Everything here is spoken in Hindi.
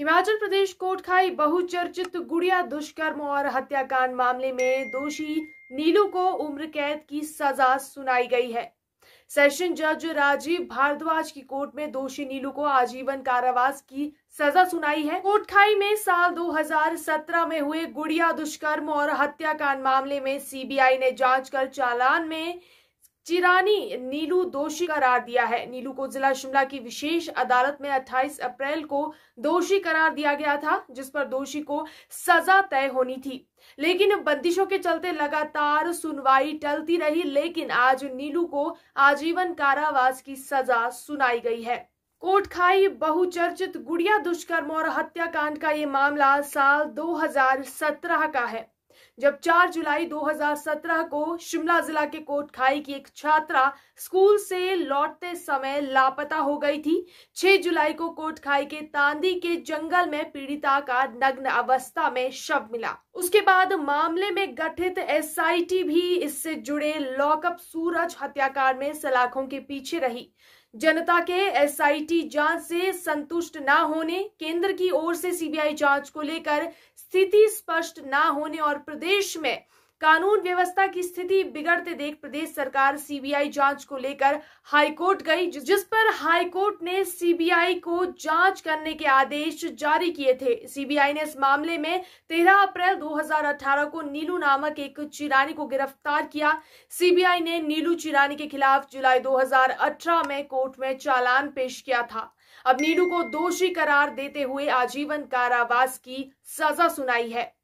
हिमाचल प्रदेश कोटखाई बहुचर्चित गुड़िया दुष्कर्म और हत्याकांड मामले में दोषी नीलू को उम्र कैद की सजा सुनाई गई है सेशन जज राजीव भारद्वाज की कोर्ट में दोषी नीलू को आजीवन कारावास की सजा सुनाई है कोटखाई में साल 2017 में हुए गुड़िया दुष्कर्म और हत्याकांड मामले में सीबीआई ने जांच कर चालान में चिरानी नीलू दोषी करार दिया है नीलू को जिला शिमला की विशेष अदालत में 28 अप्रैल को दोषी करार दिया गया था जिस पर दोषी को सजा तय होनी थी लेकिन बंदिशों के चलते लगातार सुनवाई टलती रही लेकिन आज नीलू को आजीवन कारावास की सजा सुनाई गई है कोटखाई बहुचर्चित गुड़िया दुष्कर्म और हत्याकांड का ये मामला साल 2017 का है जब 4 जुलाई 2017 को शिमला जिला के कोटखाई की एक छात्रा स्कूल से लौटते समय लापता हो गई थी 6 जुलाई को कोटखाई के तांदी के जंगल में पीड़िता का नग्न अवस्था में शव मिला उसके बाद मामले में गठित एसआईटी भी इससे जुड़े लॉकअप सूरज हत्याकांड में सलाखों के पीछे रही जनता के एसआईटी जांच से संतुष्ट ना होने केंद्र की ओर से सीबीआई जांच को लेकर स्थिति स्पष्ट ना होने और प्रदेश में कानून व्यवस्था की स्थिति बिगड़ते देख प्रदेश सरकार सीबीआई जांच को लेकर हाईकोर्ट गई जिस पर हाईकोर्ट ने सीबीआई को जांच करने के आदेश जारी किए थे सीबीआई ने इस मामले में 13 अप्रैल 2018 को नीलू नामक एक चिरानी को गिरफ्तार किया सीबीआई ने नीलू चिरानी के खिलाफ जुलाई 2018 में कोर्ट में चालान पेश किया था अब नीलू को दोषी करार देते हुए आजीवन कारावास की सजा सुनाई है